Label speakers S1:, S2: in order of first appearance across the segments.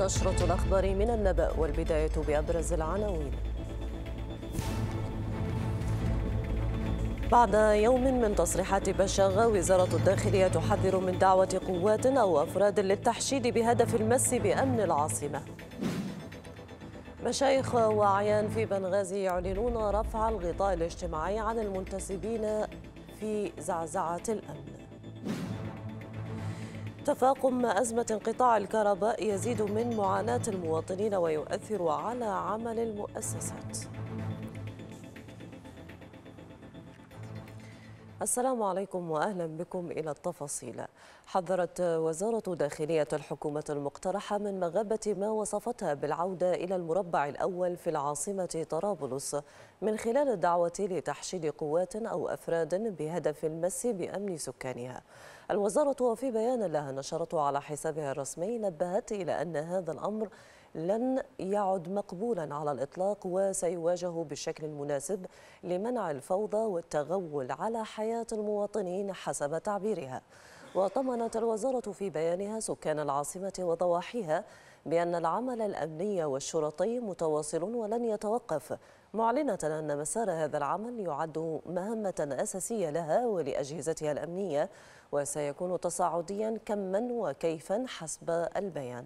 S1: نشرة الأخبار من النبأ والبداية بأبرز العناوين بعد يوم من تصريحات بشاغة وزارة الداخلية تحذر من دعوة قوات أو أفراد للتحشيد بهدف المس بأمن العاصمة مشايخ وعيان في بنغازي يعلنون رفع الغطاء الاجتماعي عن المنتسبين في زعزعة الأمن تفاقم أزمة انقطاع الكهرباء يزيد من معاناة المواطنين ويؤثر على عمل المؤسسات السلام عليكم وأهلا بكم إلى التفاصيل حذرت وزارة داخلية الحكومة المقترحة من مغبة ما وصفتها بالعودة إلى المربع الأول في العاصمة طرابلس من خلال الدعوة لتحشيد قوات أو أفراد بهدف المس بأمن سكانها الوزارة وفي بيان لها نشرته على حسابها الرسمي نبهت إلى أن هذا الأمر لن يعد مقبولا على الإطلاق وسيواجه بالشكل المناسب لمنع الفوضى والتغول على حياة المواطنين حسب تعبيرها وطمنت الوزارة في بيانها سكان العاصمة وضواحيها بأن العمل الأمني والشرطي متواصل ولن يتوقف معلنة أن مسار هذا العمل يعد مهمة أساسية لها ولأجهزتها الأمنية وسيكون تصاعديا كما وكيفا حسب البيان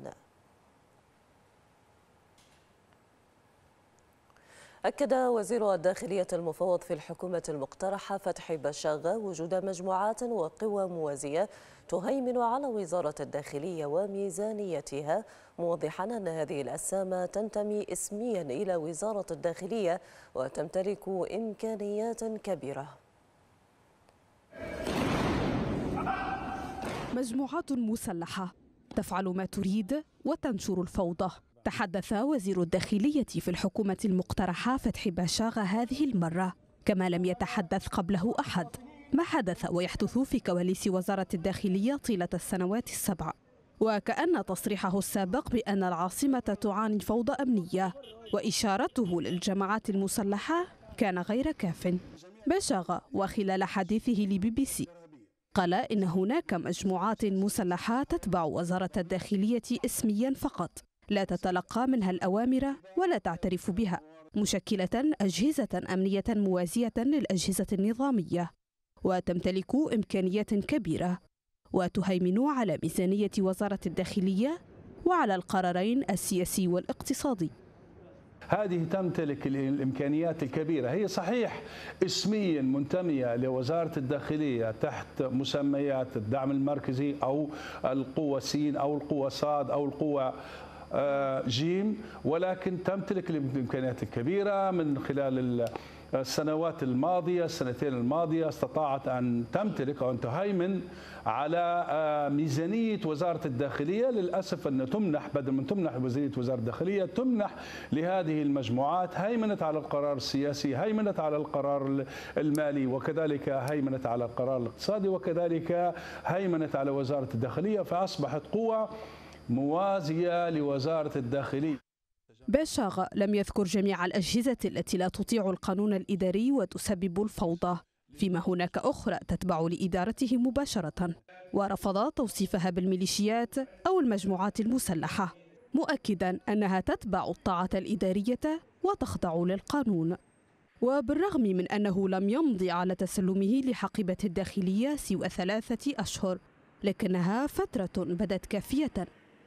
S1: أكد وزير الداخلية المفوض في الحكومة المقترحة فتحي بشاغة وجود مجموعات وقوى موازية تهيمن على وزارة الداخلية وميزانيتها موضحا أن هذه الأسامة تنتمي اسميا إلى وزارة الداخلية وتمتلك إمكانيات كبيرة
S2: مجموعات مسلحة تفعل ما تريد وتنشر الفوضى تحدث وزير الداخلية في الحكومة المقترحة فتحي باشاغا هذه المرة كما لم يتحدث قبله أحد ما حدث ويحدث في كواليس وزارة الداخلية طيلة السنوات السبع وكأن تصريحه السابق بأن العاصمة تعاني فوضى أمنية وإشارته للجماعات المسلحة كان غير كاف بشاغ وخلال حديثه لبي بي سي قال إن هناك مجموعات مسلحة تتبع وزارة الداخلية اسميا فقط لا تتلقى منها الأوامر ولا تعترف بها مشكلة أجهزة أمنية موازية للأجهزة النظامية وتمتلك إمكانيات كبيرة وتهيمن على ميزانية وزارة الداخلية وعلى القرارين السياسي والاقتصادي
S3: هذه تمتلك الامكانيات الكبيره هي صحيح اسميا منتميه لوزاره الداخليه تحت مسميات الدعم المركزي او القوه سين او القوه صاد او القوه آه، جيم ولكن تمتلك الامكانيات الكبيره من خلال السنوات الماضيه السنتين الماضيه استطاعت ان تمتلك او ان تهيمن على آه، ميزانيه وزاره الداخليه للاسف ان تمنح بدل من تمنح ميزانيه وزاره الداخليه تمنح لهذه المجموعات هيمنت على القرار السياسي هيمنت على القرار المالي وكذلك هيمنت على القرار الاقتصادي وكذلك هيمنت على وزاره الداخليه فاصبحت قوه موازية لوزارة الداخلية
S2: بشاغ لم يذكر جميع الأجهزة التي لا تطيع القانون الإداري وتسبب الفوضى فيما هناك أخرى تتبع لإدارته مباشرة ورفض توصيفها بالميليشيات أو المجموعات المسلحة مؤكدا أنها تتبع الطاعة الإدارية وتخضع للقانون وبالرغم من أنه لم يمضي على تسلمه لحقيبة الداخلية سوى ثلاثة أشهر لكنها فترة بدت كافية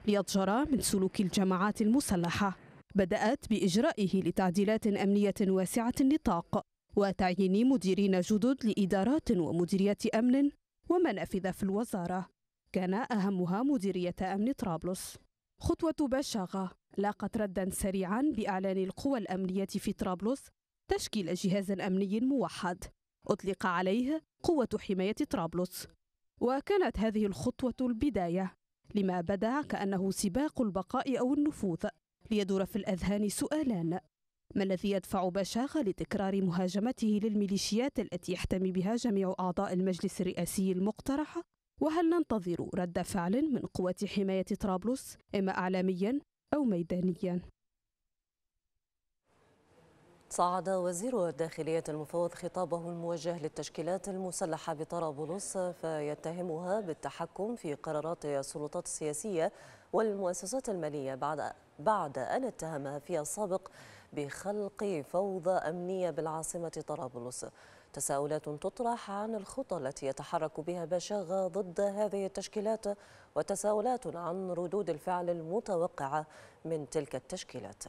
S2: ليضجر من سلوك الجماعات المسلحة بدأت بإجرائه لتعديلات أمنية واسعة النطاق وتعيين مديرين جدد لإدارات ومديريات أمن ومنافذ في الوزارة كان أهمها مديرية أمن طرابلس خطوة بشاغة لاقت ردا سريعا بإعلان القوى الأمنية في طرابلس تشكيل جهاز أمني موحد أطلق عليه قوة حماية طرابلس وكانت هذه الخطوة البداية لما بدا كأنه سباق البقاء أو النفوذ ليدور في الأذهان سؤالان ما الذي يدفع بشاغة لتكرار مهاجمته للميليشيات التي يحتمي بها جميع أعضاء المجلس الرئاسي المقترح؟ وهل ننتظر رد فعل من قوة حماية طرابلس إما أعلاميا أو ميدانيا؟
S1: صعد وزير الداخلية المفوض خطابه الموجه للتشكيلات المسلحة بطرابلس فيتهمها بالتحكم في قرارات السلطات السياسية والمؤسسات المالية بعد بعد أن اتهمها في السابق بخلق فوضى أمنية بالعاصمة طرابلس تساؤلات تطرح عن الخطى التي يتحرك بها بشاغة ضد هذه التشكيلات وتساؤلات عن ردود الفعل المتوقعة من تلك التشكيلات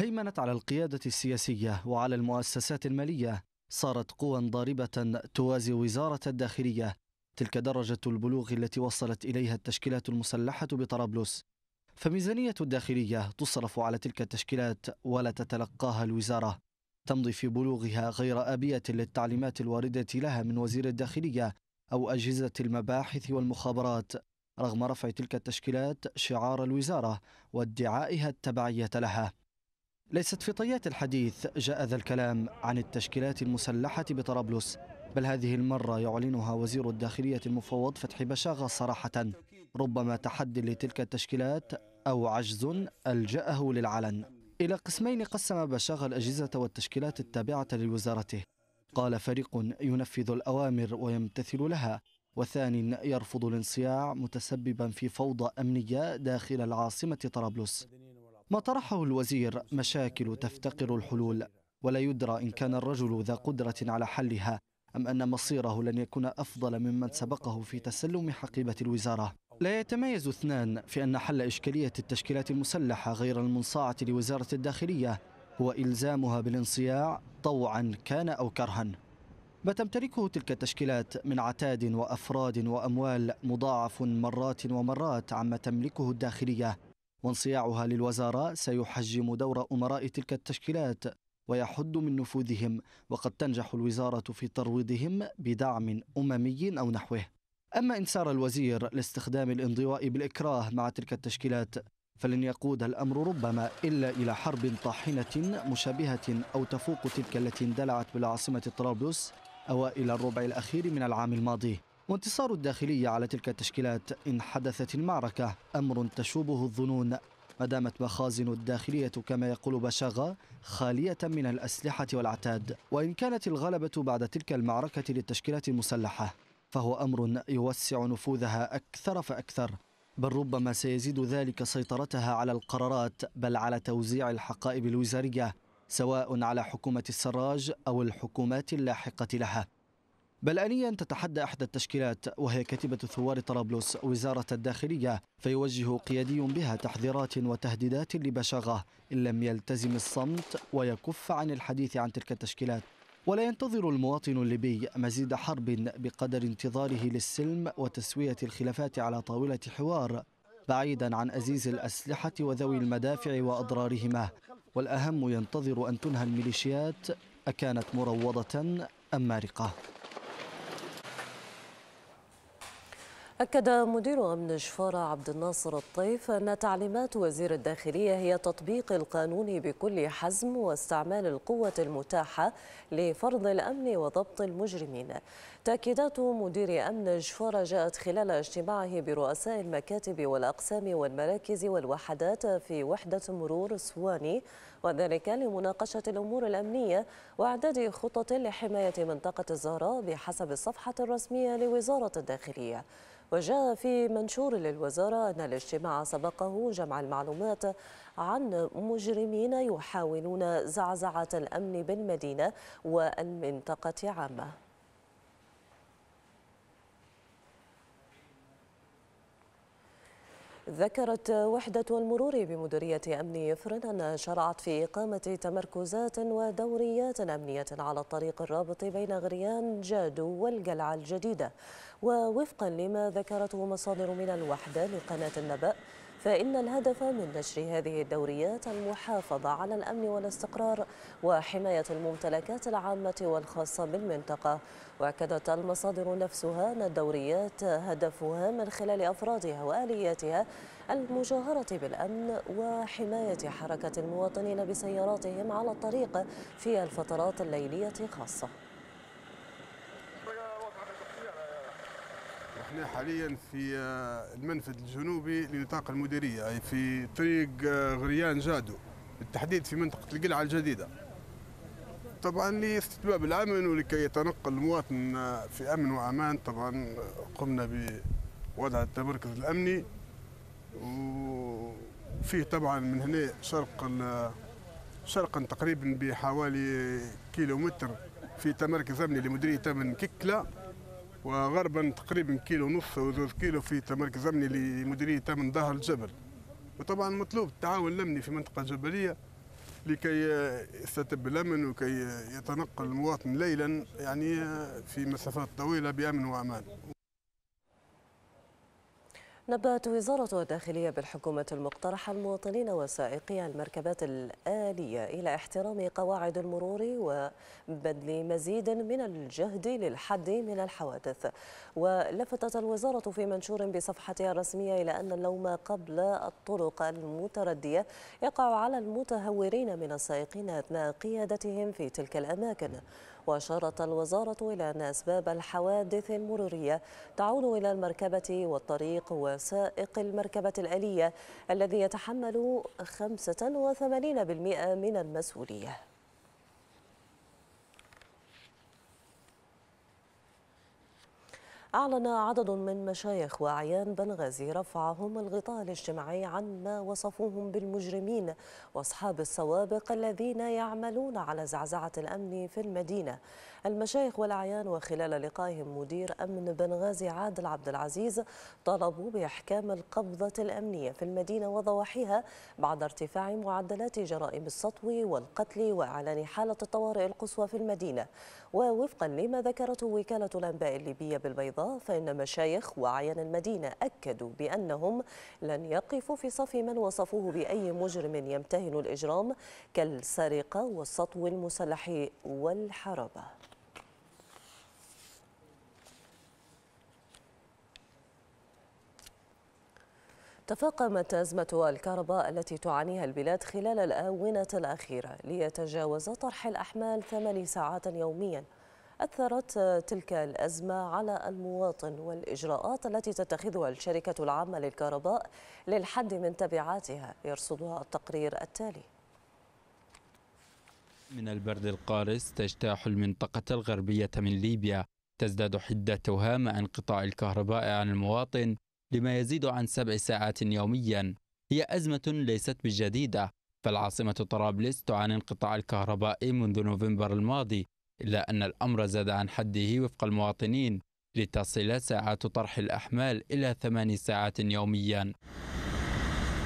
S4: هيمنت على القيادة السياسية وعلى المؤسسات المالية صارت قوى ضاربة توازي وزارة الداخلية تلك درجة البلوغ التي وصلت إليها التشكيلات المسلحة بطرابلس فميزانية الداخلية تصرف على تلك التشكيلات ولا تتلقاها الوزارة تمضي في بلوغها غير آبية للتعليمات الواردة لها من وزير الداخلية أو أجهزة المباحث والمخابرات رغم رفع تلك التشكيلات شعار الوزارة وادعائها التبعية لها ليست في طيات الحديث جاء ذا الكلام عن التشكيلات المسلحة بطرابلس بل هذه المرة يعلنها وزير الداخلية المفوض فتحي بشاغة صراحة ربما تحد لتلك التشكيلات أو عجز ألجأه للعلن إلى قسمين قسم بشاغة الأجهزة والتشكيلات التابعة لوزارته قال فريق ينفذ الأوامر ويمتثل لها وثاني يرفض الانصياع متسببا في فوضى أمنية داخل العاصمة طرابلس ما طرحه الوزير مشاكل تفتقر الحلول ولا يدرى إن كان الرجل ذا قدرة على حلها أم أن مصيره لن يكون أفضل ممن سبقه في تسلم حقيبة الوزارة لا يتميز اثنان في أن حل إشكالية التشكيلات المسلحة غير المنصاعة لوزارة الداخلية هو إلزامها بالانصياع طوعا كان أو كرها ما تمتلكه تلك التشكيلات من عتاد وأفراد وأموال مضاعف مرات ومرات عما تملكه الداخلية وانصياعها للوزارة سيحجم دور أمراء تلك التشكيلات ويحد من نفوذهم وقد تنجح الوزارة في ترويضهم بدعم أممي أو نحوه أما إن سار الوزير لاستخدام الانضواء بالإكراه مع تلك التشكيلات فلن يقود الأمر ربما إلا إلى حرب طاحنة مشابهة أو تفوق تلك التي اندلعت بالعاصمة طرابلس أوائل الربع الأخير من العام الماضي وانتصار الداخلية على تلك التشكيلات إن حدثت المعركة أمر تشوبه الظنون ما دامت مخازن الداخلية كما يقول بشاغا خالية من الأسلحة والعتاد وإن كانت الغلبة بعد تلك المعركة للتشكيلات المسلحة فهو أمر يوسع نفوذها أكثر فأكثر بل ربما سيزيد ذلك سيطرتها على القرارات بل على توزيع الحقائب الوزارية سواء على حكومة السراج أو الحكومات اللاحقة لها بل آنيا تتحدى إحدى التشكيلات وهي كتيبة ثوار طرابلس وزارة الداخلية فيوجه قيادي بها تحذيرات وتهديدات لبشاغة إن لم يلتزم الصمت ويكف عن الحديث عن تلك التشكيلات ولا ينتظر المواطن الليبي مزيد حرب بقدر انتظاره للسلم وتسوية الخلافات على طاولة حوار بعيدا عن أزيز الأسلحة وذوي المدافع وأضرارهما والأهم ينتظر أن تنهى الميليشيات أكانت مروضة أم مارقة
S1: أكد مدير أمن شفارة عبد الناصر الطيف أن تعليمات وزير الداخلية هي تطبيق القانون بكل حزم واستعمال القوة المتاحة لفرض الأمن وضبط المجرمين تأكيدات مدير أمن جفورة جاءت خلال اجتماعه برؤساء المكاتب والأقسام والمراكز والوحدات في وحدة مرور سواني وذلك لمناقشة الأمور الأمنية وإعداد خطط لحماية منطقة الزهراء بحسب الصفحة الرسمية لوزارة الداخلية وجاء في منشور للوزارة أن الاجتماع سبقه جمع المعلومات عن مجرمين يحاولون زعزعة الأمن بالمدينة والمنطقة عامة ذكرت وحدة المرور بمديرية أمن إفرن أن شرعت في إقامة تمركزات ودوريات أمنية على الطريق الرابط بين غريان جادو والقلعة الجديدة ووفقا لما ذكرته مصادر من الوحدة لقناة النبأ فإن الهدف من نشر هذه الدوريات المحافظة على الأمن والاستقرار وحماية الممتلكات العامة والخاصة بالمنطقة وأكدت المصادر نفسها أن الدوريات هدفها من خلال أفرادها وآلياتها المجاهرة بالأمن وحماية حركة المواطنين بسياراتهم على الطريق في الفترات الليلية خاصة
S3: احنا حاليا في آه، المنفذ الجنوبي لنطاق المديريه اي في طريق آه، غريان جادو بالتحديد في منطقه القلعه الجديده طبعا لاستتباب الامن ولكي يتنقل المواطن آه، في امن وامان طبعا قمنا بوضع التمركز الامني وفيه طبعا من هنا شرقا شرقا تقريبا بحوالي كيلومتر في تمركز امني لمديريه امن ككله وغربا تقريبا كيلو ونص او زوز كيلو في مركز امني لمديريه تامن ظهر الجبل وطبعا مطلوب التعاون الامني في منطقه جبليه لكي يستتب الامن وكي يتنقل المواطن ليلا يعني في مسافات طويله بامن وامان
S1: نبهت وزارة الداخلية بالحكومة المقترحة المواطنين وسائقي المركبات الآلية إلى احترام قواعد المرور وبذل مزيد من الجهد للحد من الحوادث ولفتت الوزارة في منشور بصفحتها الرسمية إلى أن اللوم قبل الطرق المتردية يقع على المتهورين من السائقين أثناء قيادتهم في تلك الأماكن وأشارت الوزارة إلى أن أسباب الحوادث المرورية تعود إلى المركبة والطريق وسائق المركبة الآلية الذي يتحمل 85% من المسؤولية أعلن عدد من مشايخ وأعيان بنغازي رفعهم الغطاء الاجتماعي عن ما وصفوهم بالمجرمين وأصحاب السوابق الذين يعملون على زعزعة الأمن في المدينة المشايخ والأعيان وخلال لقائهم مدير أمن بنغازي عادل عبد العزيز طلبوا بإحكام القبضة الأمنية في المدينة وضواحيها بعد ارتفاع معدلات جرائم السطو والقتل وإعلان حالة الطوارئ القصوى في المدينة ووفقا لما ذكرته وكالة الأنباء الليبية بالبيضاء فإن مشايخ وعين المدينة أكدوا بأنهم لن يقفوا في صف من وصفوه بأي مجرم يمتهن الإجرام كالسرقة والسطو المسلح والحربة تفاقمت أزمة الكهرباء التي تعانيها البلاد خلال الآونة الأخيرة ليتجاوز طرح الأحمال ثماني ساعات يومياً أثرت تلك الأزمة على المواطن والإجراءات التي تتخذها الشركة العامة للكهرباء للحد من تبعاتها يرصدها التقرير التالي
S5: من البرد القارس تجتاح المنطقة الغربية من ليبيا تزداد حدتها مع انقطاع الكهرباء عن المواطن لما يزيد عن سبع ساعات يوميا هي أزمة ليست بجديدة فالعاصمة طرابلس تعاني انقطاع الكهرباء منذ نوفمبر الماضي إلا أن الأمر زاد عن حده وفق المواطنين لتصل ساعات طرح الأحمال إلى ثمان ساعات يوميا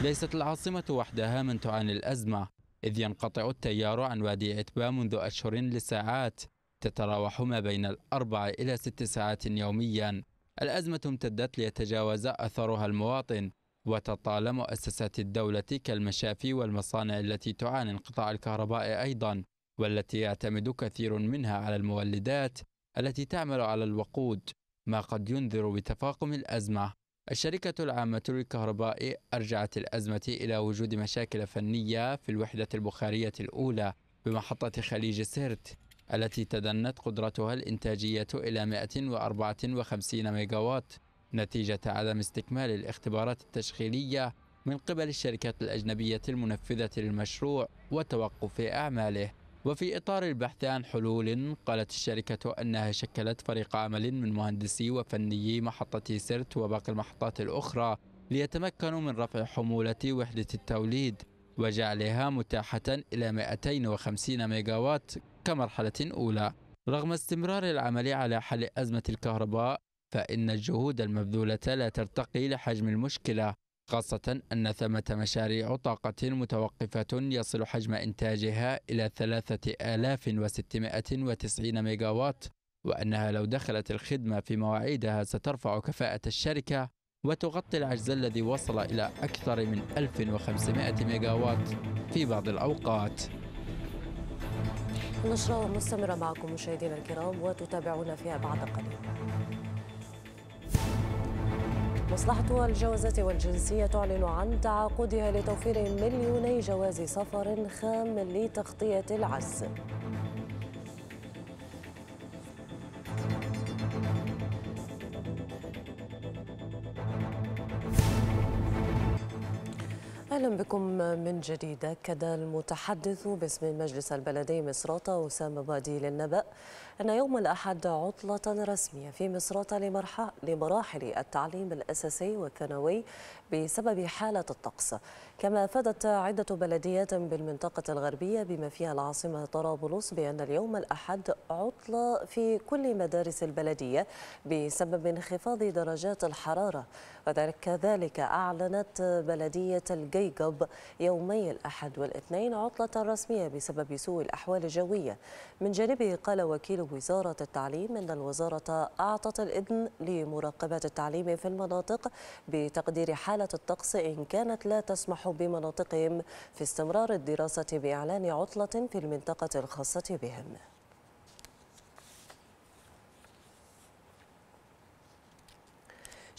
S5: ليست العاصمة وحدها من تعاني الأزمة إذ ينقطع التيار عن وادي عتبة منذ أشهر لساعات تتراوح ما بين الأربع إلى ست ساعات يوميا الأزمة امتدت ليتجاوز أثرها المواطن وتطال مؤسسات الدولة كالمشافي والمصانع التي تعاني انقطاع الكهرباء أيضا والتي يعتمد كثير منها على المولدات التي تعمل على الوقود ما قد ينذر بتفاقم الأزمة الشركة العامة للكهرباء أرجعت الأزمة إلى وجود مشاكل فنية في الوحدة البخارية الأولى بمحطة خليج سرت التي تدنت قدرتها الإنتاجية إلى 154 ميجاوات نتيجة عدم استكمال الاختبارات التشغيلية من قبل الشركات الأجنبية المنفذة للمشروع وتوقف أعماله وفي إطار البحث عن حلول قالت الشركة أنها شكلت فريق عمل من مهندسي وفنيي محطة سرت وباقي المحطات الأخرى ليتمكنوا من رفع حمولة وحدة التوليد وجعلها متاحة إلى 250 ميجاوات كمرحلة أولى رغم استمرار العمل على حل أزمة الكهرباء فإن الجهود المبذولة لا ترتقي لحجم المشكلة خاصة أن ثمة مشاريع طاقة متوقفة يصل حجم إنتاجها إلى 3690 ميجاوات وأنها لو دخلت الخدمة في مواعيدها سترفع كفاءة الشركة وتغطي العجز الذي وصل إلى أكثر من 1500 ميجاوات في بعض الأوقات
S1: النشرة مستمرة معكم مشاهدينا الكرام وتتابعونا فيها بعد قليل مصلحة الجوازات والجنسية تعلن عن تعاقدها لتوفير مليوني جواز سفر خام لتغطية العز اهلا بكم من جديد اكد المتحدث باسم مجلس البلدي مصراته اسامه بادي للنبأ أن يوم الأحد عطلة رسمية في مصر لمراحل التعليم الأساسي والثانوي بسبب حالة الطقس كما أفادت عدة بلديات بالمنطقة الغربية بما فيها العاصمة طرابلس بأن اليوم الأحد عطلة في كل مدارس البلدية بسبب انخفاض درجات الحرارة وذلك كذلك أعلنت بلدية الجيجب يومي الأحد والاثنين عطلة رسمية بسبب سوء الأحوال الجوية من جانبه قال وكيل وزارة التعليم أن الوزارة أعطت الإذن لمراقبة التعليم في المناطق بتقدير حالة الطقس إن كانت لا تسمح بمناطقهم في استمرار الدراسة بإعلان عطلة في المنطقة الخاصة بهم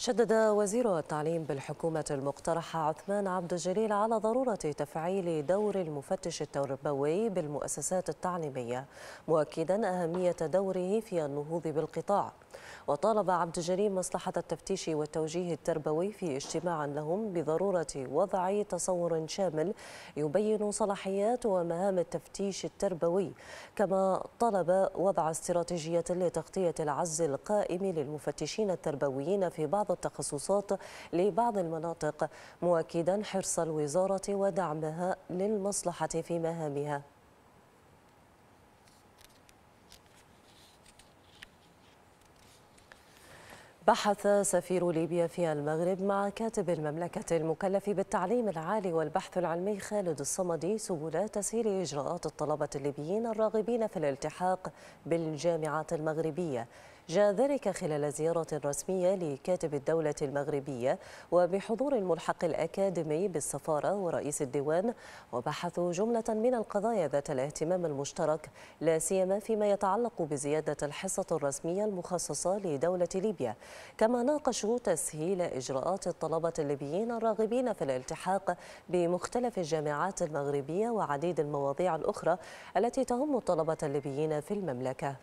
S1: شدد وزير التعليم بالحكومة المقترحة عثمان عبد الجليل على ضرورة تفعيل دور المفتش التربوي بالمؤسسات التعليمية مؤكدا أهمية دوره في النهوض بالقطاع وطالب عبد الجليل مصلحة التفتيش والتوجيه التربوي في اجتماع لهم بضرورة وضع تصور شامل يبين صلاحيات ومهام التفتيش التربوي كما طلب وضع استراتيجية لتغطية العز القائم للمفتشين التربويين في بعض التخصصات لبعض المناطق مؤكدا حرص الوزارة ودعمها للمصلحة في مهامها بحث سفير ليبيا في المغرب مع كاتب المملكة المكلف بالتعليم العالي والبحث العلمي خالد الصمدي سبل تسهيل إجراءات الطلبة الليبيين الراغبين في الالتحاق بالجامعات المغربية جاء ذلك خلال زيارة رسمية لكاتب الدولة المغربية وبحضور الملحق الأكاديمي بالسفارة ورئيس الديوان وبحثوا جملة من القضايا ذات الاهتمام المشترك لا سيما فيما يتعلق بزيادة الحصة الرسمية المخصصة لدولة ليبيا كما ناقشوا تسهيل إجراءات الطلبة الليبيين الراغبين في الالتحاق بمختلف الجامعات المغربية وعديد المواضيع الأخرى التي تهم الطلبة الليبيين في المملكة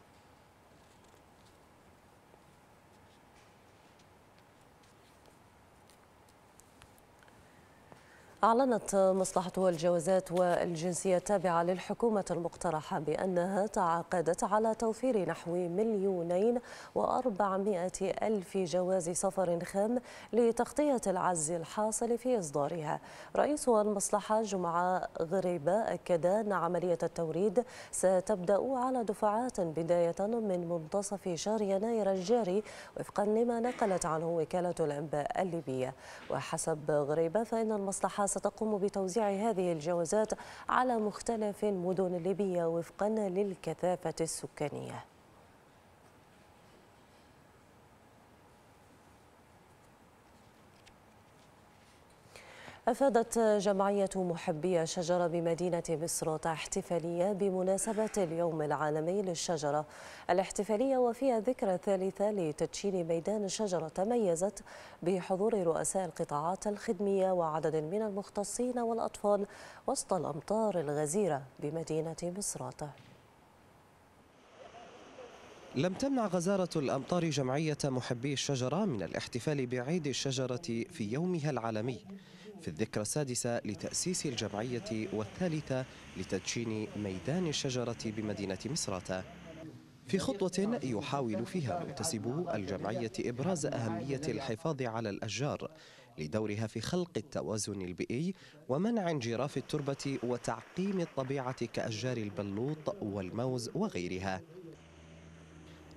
S1: أعلنت مصلحة الجوازات والجنسية التابعة للحكومة المقترحة بأنها تعاقدت على توفير نحو مليونين وأربعمائة ألف جواز سفر خام لتغطية العجز الحاصل في إصدارها رئيس المصلحة جمعة غريبة أكد أن عملية التوريد ستبدأ على دفعات بداية من منتصف شهر يناير الجاري وفقا لما نقلت عنه وكالة الأنباء الليبية وحسب غريبة فإن المصلحة ستقوم بتوزيع هذه الجوازات على مختلف مدن ليبيا وفقا للكثافة السكانية أفادت جمعية محبي الشجرة بمدينة مصراتة احتفالية بمناسبة اليوم العالمي للشجرة الاحتفالية وفيها ذكرى ثالثة لتدشين ميدان الشجرة تميزت بحضور رؤساء القطاعات الخدمية وعدد من المختصين والأطفال وسط الأمطار الغزيرة بمدينة مصراتة
S6: لم تمنع غزارة الأمطار جمعية محبي الشجرة من الاحتفال بعيد الشجرة في يومها العالمي في الذكرى السادسة لتأسيس الجمعية والثالثة لتدشين ميدان الشجرة بمدينة مصراتة في خطوة يحاول فيها منتسبو الجمعية إبراز أهمية الحفاظ على الأشجار لدورها في خلق التوازن البيئي ومنع انجراف التربة وتعقيم الطبيعة كأشجار البلوط والموز وغيرها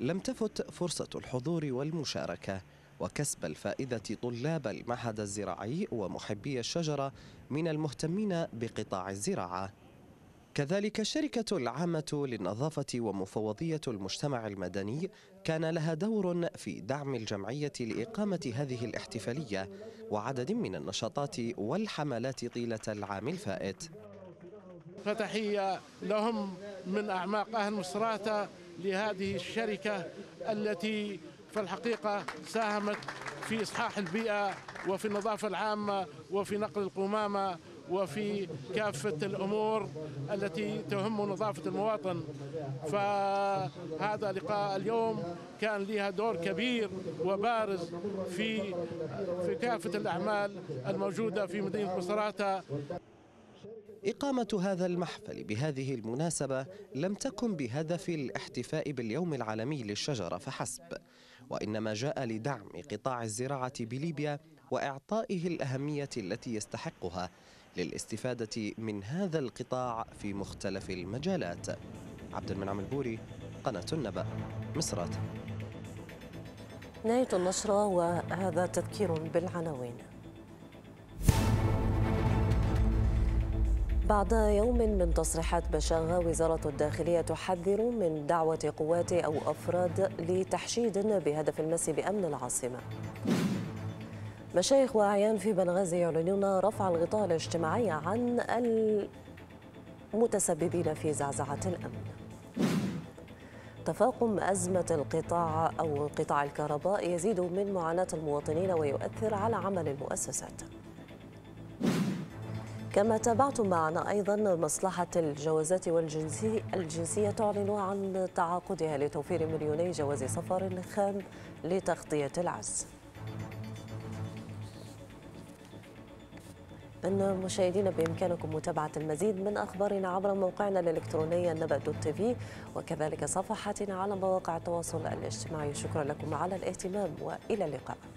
S6: لم تفت فرصة الحضور والمشاركة وكسب الفائدة طلاب المعهد الزراعي ومحبي الشجرة من المهتمين بقطاع الزراعة كذلك الشركة العامة للنظافة ومفوضية المجتمع المدني كان لها دور في دعم الجمعية لإقامة هذه الاحتفالية وعدد من النشاطات والحملات طيلة العام الفائت
S4: فتحية لهم من أعماق أهل مصراتة لهذه الشركة التي فالحقيقة ساهمت في إصحاح البيئة وفي النظافة العامة وفي نقل القمامة وفي كافة الأمور التي تهم نظافة المواطن فهذا لقاء اليوم كان لها دور كبير وبارز في في كافة الأعمال الموجودة في مدينة مصراتة
S6: إقامة هذا المحفل بهذه المناسبة لم تكن بهدف الاحتفاء باليوم العالمي للشجرة فحسب وإنما جاء لدعم قطاع الزراعة بليبيا وإعطائه الأهمية التي يستحقها للاستفادة من هذا القطاع في مختلف المجالات عبد المنعم البوري قناة النبأ مصرات
S1: نهاية النشرة وهذا تذكير بالعناوين بعد يوم من تصريحات بشاغة وزارة الداخلية تحذر من دعوة قوات أو أفراد لتحشيد بهدف المس بأمن العاصمة مشايخ وأعيان في بنغازي يعلنون رفع الغطاء الاجتماعي عن المتسببين في زعزعة الأمن تفاقم أزمة القطاع أو قطاع الكهرباء يزيد من معاناة المواطنين ويؤثر على عمل المؤسسات كما تابعتم معنا أيضا مصلحة الجوازات والجنسية الجنسية تعلن عن تعاقدها لتوفير مليوني جواز سفر خام لتغطية العز أن مشاهدينا بإمكانكم متابعة المزيد من أخبارنا عبر موقعنا الإلكتروني النبأ دوت تي في وكذلك صفحتنا على مواقع التواصل الاجتماعي شكرا لكم على الاهتمام وإلى اللقاء